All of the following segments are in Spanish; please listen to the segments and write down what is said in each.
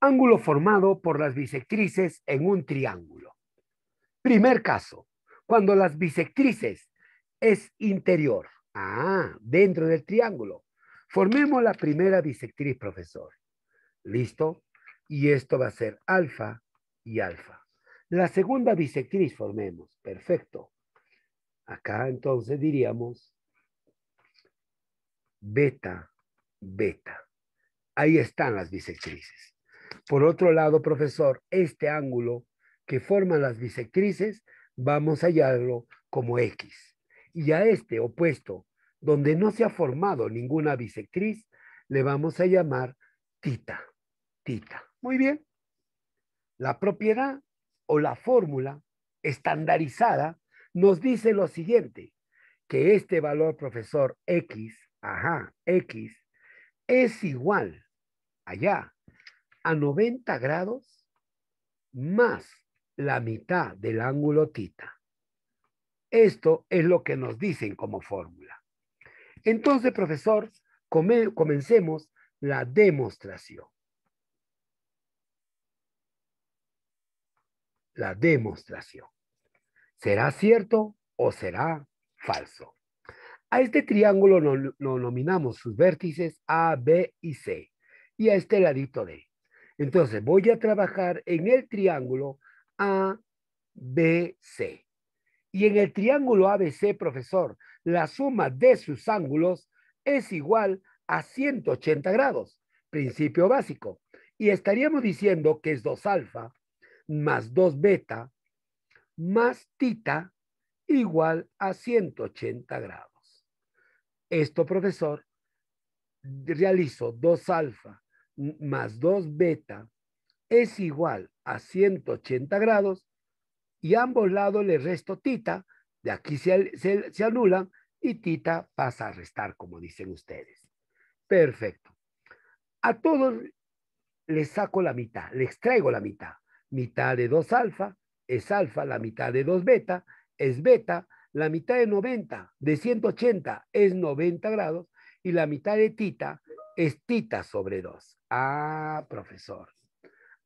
ángulo formado por las bisectrices en un triángulo. Primer caso, cuando las bisectrices es interior, ah, dentro del triángulo. Formemos la primera bisectriz, profesor. ¿Listo? Y esto va a ser alfa y alfa. La segunda bisectriz formemos. Perfecto. Acá entonces diríamos beta, beta. Ahí están las bisectrices. Por otro lado, profesor, este ángulo que forman las bisectrices, vamos a hallarlo como X. Y a este opuesto, donde no se ha formado ninguna bisectriz, le vamos a llamar tita. Tita. Muy bien. La propiedad o la fórmula estandarizada nos dice lo siguiente, que este valor, profesor, X, ajá, X, es igual, allá, a 90 grados más la mitad del ángulo tita. Esto es lo que nos dicen como fórmula. Entonces, profesor, comencemos la demostración. La demostración. ¿Será cierto o será falso? A este triángulo lo, lo nominamos sus vértices A, B y C y a este ladito de. Entonces, voy a trabajar en el triángulo ABC. Y en el triángulo ABC, profesor, la suma de sus ángulos es igual a 180 grados, principio básico. Y estaríamos diciendo que es 2 alfa más 2 beta más tita igual a 180 grados. Esto, profesor, realizo 2 alfa más 2 beta es igual a 180 grados y a ambos lados le resto tita, de aquí se, se, anulan y tita pasa a restar, como dicen ustedes. Perfecto. A todos les saco la mitad, les extraigo la mitad. Mitad de 2 alfa es alfa, la mitad de 2 beta es beta, la mitad de 90, de 180 es 90 grados y la mitad de tita es sobre 2. Ah, profesor.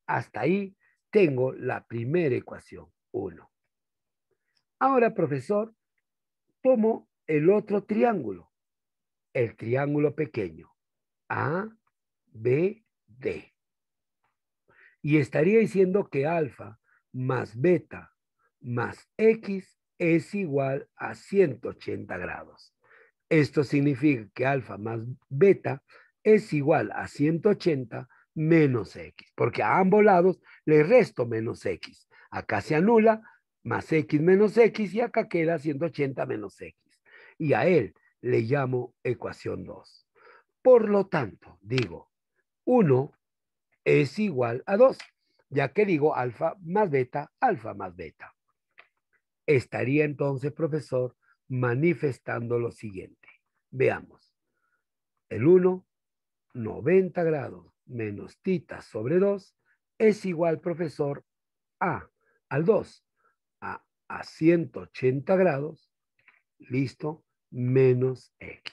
Hasta ahí tengo la primera ecuación, 1. Ahora, profesor, tomo el otro triángulo, el triángulo pequeño, A, B, D. Y estaría diciendo que alfa más beta más X es igual a 180 grados. Esto significa que alfa más beta es igual a 180 menos x, porque a ambos lados le resto menos x. Acá se anula más x menos x y acá queda 180 menos x. Y a él le llamo ecuación 2. Por lo tanto, digo, 1 es igual a 2, ya que digo alfa más beta, alfa más beta. Estaría entonces, profesor, manifestando lo siguiente. Veamos. El 1 90 grados menos tita sobre 2 es igual, profesor, a al 2, a, a 180 grados, listo, menos x.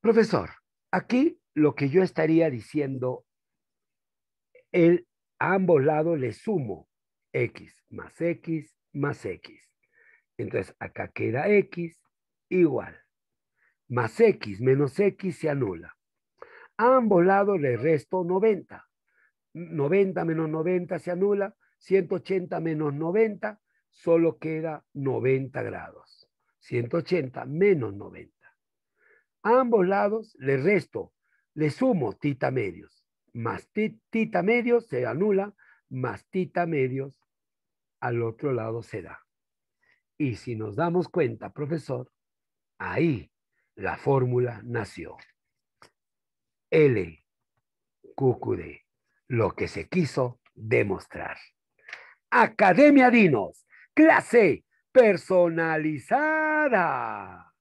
Profesor, aquí lo que yo estaría diciendo, el, ambos lados le sumo x más x más x. Entonces acá queda x igual más x menos x se anula. A ambos lados le resto 90. 90 menos 90 se anula, 180 menos 90, solo queda 90 grados. 180 menos 90. A ambos lados le resto, le sumo tita medios. Más tita medios se anula, más tita medios al otro lado se da. Y si nos damos cuenta, profesor, ahí la fórmula nació. L. Cúcude, lo que se quiso demostrar. Academia Dinos, clase personalizada.